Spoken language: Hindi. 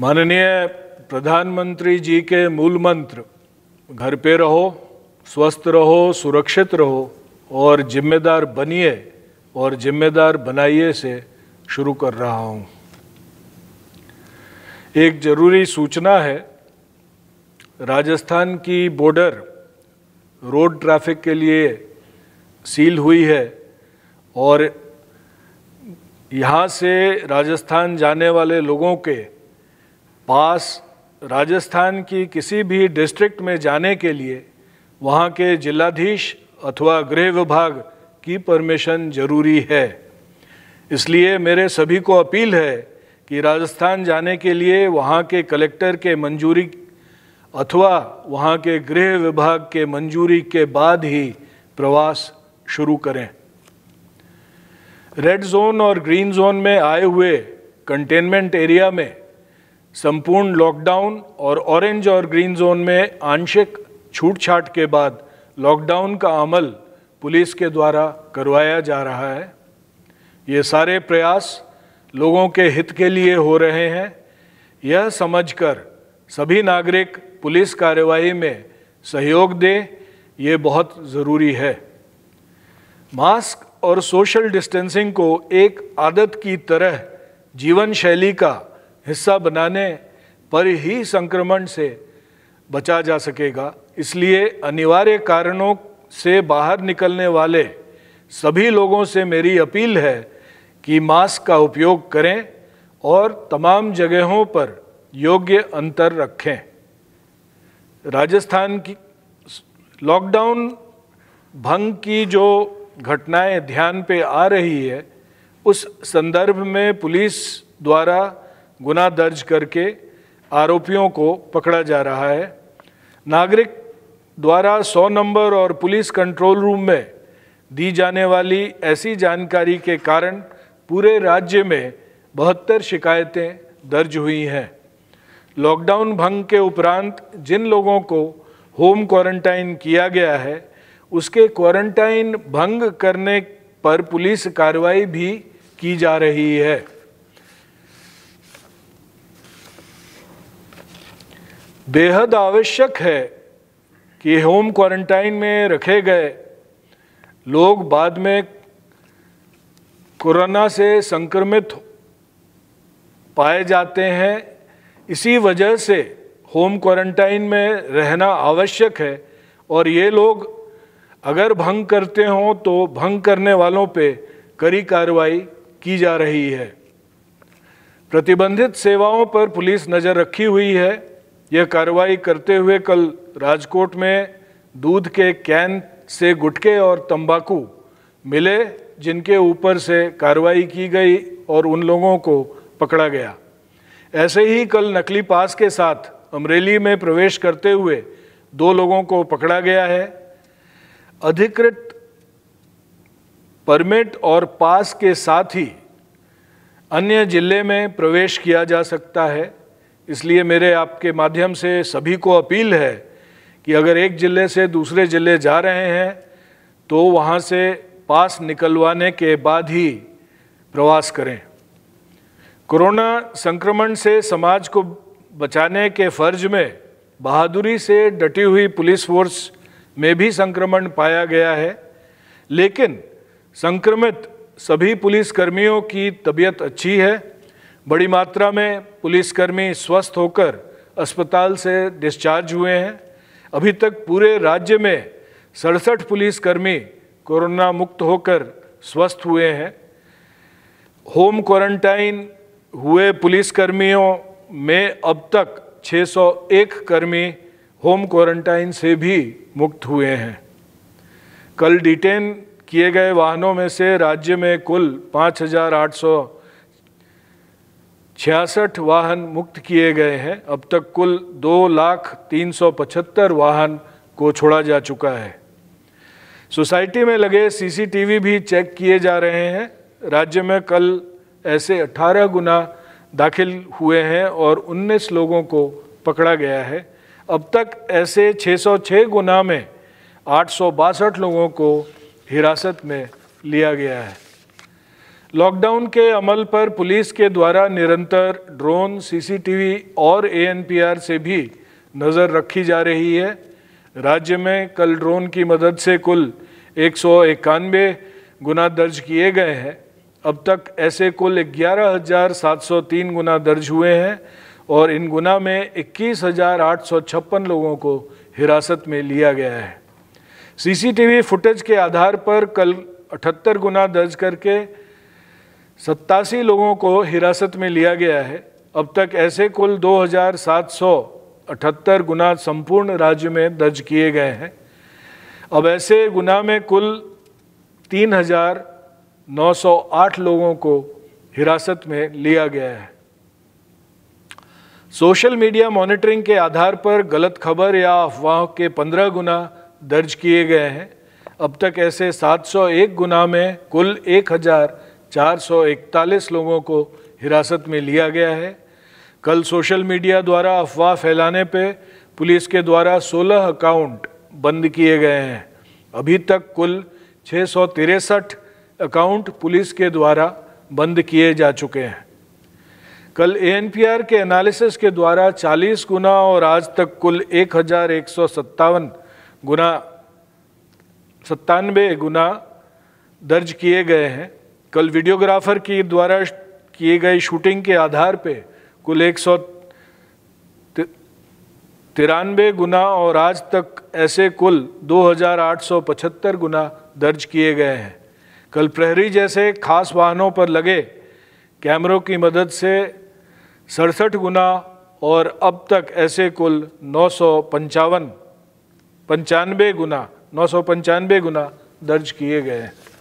माननीय प्रधानमंत्री जी के मूल मंत्र घर पे रहो स्वस्थ रहो सुरक्षित रहो और जिम्मेदार बनिए और जिम्मेदार बनाइए से शुरू कर रहा हूँ एक ज़रूरी सूचना है राजस्थान की बॉर्डर रोड ट्रैफिक के लिए सील हुई है और यहाँ से राजस्थान जाने वाले लोगों के पास राजस्थान की किसी भी डिस्ट्रिक्ट में जाने के लिए वहाँ के जिलाधीश अथवा गृह विभाग की परमिशन जरूरी है इसलिए मेरे सभी को अपील है कि राजस्थान जाने के लिए वहाँ के कलेक्टर के मंजूरी अथवा वहाँ के गृह विभाग के मंजूरी के बाद ही प्रवास शुरू करें रेड जोन और ग्रीन जोन में आए हुए कंटेनमेंट एरिया में संपूर्ण लॉकडाउन और ऑरेंज और ग्रीन जोन में आंशिक छूट छाट के बाद लॉकडाउन का अमल पुलिस के द्वारा करवाया जा रहा है ये सारे प्रयास लोगों के हित के लिए हो रहे हैं यह समझकर सभी नागरिक पुलिस कार्यवाही में सहयोग दें ये बहुत ज़रूरी है मास्क और सोशल डिस्टेंसिंग को एक आदत की तरह जीवन शैली का हिस्सा बनाने पर ही संक्रमण से बचा जा सकेगा इसलिए अनिवार्य कारणों से बाहर निकलने वाले सभी लोगों से मेरी अपील है कि मास्क का उपयोग करें और तमाम जगहों पर योग्य अंतर रखें राजस्थान की लॉकडाउन भंग की जो घटनाएं ध्यान पे आ रही है उस संदर्भ में पुलिस द्वारा गुना दर्ज करके आरोपियों को पकड़ा जा रहा है नागरिक द्वारा 100 नंबर और पुलिस कंट्रोल रूम में दी जाने वाली ऐसी जानकारी के कारण पूरे राज्य में बहत्तर शिकायतें दर्ज हुई हैं लॉकडाउन भंग के उपरांत जिन लोगों को होम क्वारंटाइन किया गया है उसके क्वारंटाइन भंग करने पर पुलिस कार्रवाई भी की जा रही है बेहद आवश्यक है कि होम क्वारंटाइन में रखे गए लोग बाद में कोरोना से संक्रमित पाए जाते हैं इसी वजह से होम क्वारंटाइन में रहना आवश्यक है और ये लोग अगर भंग करते हों तो भंग करने वालों पे कड़ी कार्रवाई की जा रही है प्रतिबंधित सेवाओं पर पुलिस नज़र रखी हुई है यह कार्रवाई करते हुए कल राजकोट में दूध के कैन से गुटके और तंबाकू मिले जिनके ऊपर से कार्रवाई की गई और उन लोगों को पकड़ा गया ऐसे ही कल नकली पास के साथ अमरेली में प्रवेश करते हुए दो लोगों को पकड़ा गया है अधिकृत परमिट और पास के साथ ही अन्य ज़िले में प्रवेश किया जा सकता है इसलिए मेरे आपके माध्यम से सभी को अपील है कि अगर एक ज़िले से दूसरे ज़िले जा रहे हैं तो वहाँ से पास निकलवाने के बाद ही प्रवास करें कोरोना संक्रमण से समाज को बचाने के फर्ज में बहादुरी से डटी हुई पुलिस फोर्स में भी संक्रमण पाया गया है लेकिन संक्रमित सभी पुलिसकर्मियों की तबीयत अच्छी है बड़ी मात्रा में पुलिसकर्मी स्वस्थ होकर अस्पताल से डिस्चार्ज हुए हैं अभी तक पूरे राज्य में सड़सठ पुलिसकर्मी कोरोना मुक्त होकर स्वस्थ हुए हैं होम क्वारंटाइन हुए पुलिसकर्मियों में अब तक 601 कर्मी होम क्वारंटाइन से भी मुक्त हुए हैं कल डिटेन किए गए वाहनों में से राज्य में कुल पाँच छियासठ वाहन मुक्त किए गए हैं अब तक कुल दो लाख तीन सौ पचहत्तर वाहन को छोड़ा जा चुका है सोसाइटी में लगे सीसीटीवी भी चेक किए जा रहे हैं राज्य में कल ऐसे 18 गुना दाखिल हुए हैं और 19 लोगों को पकड़ा गया है अब तक ऐसे 606 गुना में आठ लोगों को हिरासत में लिया गया है लॉकडाउन के अमल पर पुलिस के द्वारा निरंतर ड्रोन सीसीटीवी और एएनपीआर से भी नज़र रखी जा रही है राज्य में कल ड्रोन की मदद से कुल एक सौ गुना दर्ज किए गए हैं अब तक ऐसे कुल 11,703 गुना दर्ज हुए हैं और इन गुना में इक्कीस लोगों को हिरासत में लिया गया है सीसीटीवी फुटेज के आधार पर कल 78 गुना दर्ज करके सत्तासी लोगों को हिरासत में लिया गया है अब तक ऐसे कुल 2,778 गुना संपूर्ण राज्य में दर्ज किए गए हैं अब ऐसे गुना में कुल 3,908 लोगों को हिरासत में लिया गया है सोशल मीडिया मॉनिटरिंग के आधार पर गलत खबर या अफवाहों के 15 गुना दर्ज किए गए हैं अब तक ऐसे 701 गुना में कुल एक हज़ार 441 लोगों को हिरासत में लिया गया है कल सोशल मीडिया द्वारा अफवाह फैलाने पे पुलिस के द्वारा 16 अकाउंट बंद किए गए हैं अभी तक कुल छः अकाउंट पुलिस के द्वारा बंद किए जा चुके हैं कल ए के एनालिसिस के द्वारा 40 गुना और आज तक कुल एक हज़ार एक सौ सत्तावन गुना सत्तानवे गुना दर्ज किए गए हैं कल वीडियोग्राफर के द्वारा किए गए शूटिंग के आधार पे कुल एक सौ तिरानवे गुना और आज तक ऐसे कुल 2,875 गुना दर्ज किए गए हैं कल प्रहरी जैसे खास वाहनों पर लगे कैमरों की मदद से सड़सठ गुना और अब तक ऐसे कुल नौ सौ पंचावन पंचानवे गुना नौ सौ पंचानवे गुना दर्ज किए गए हैं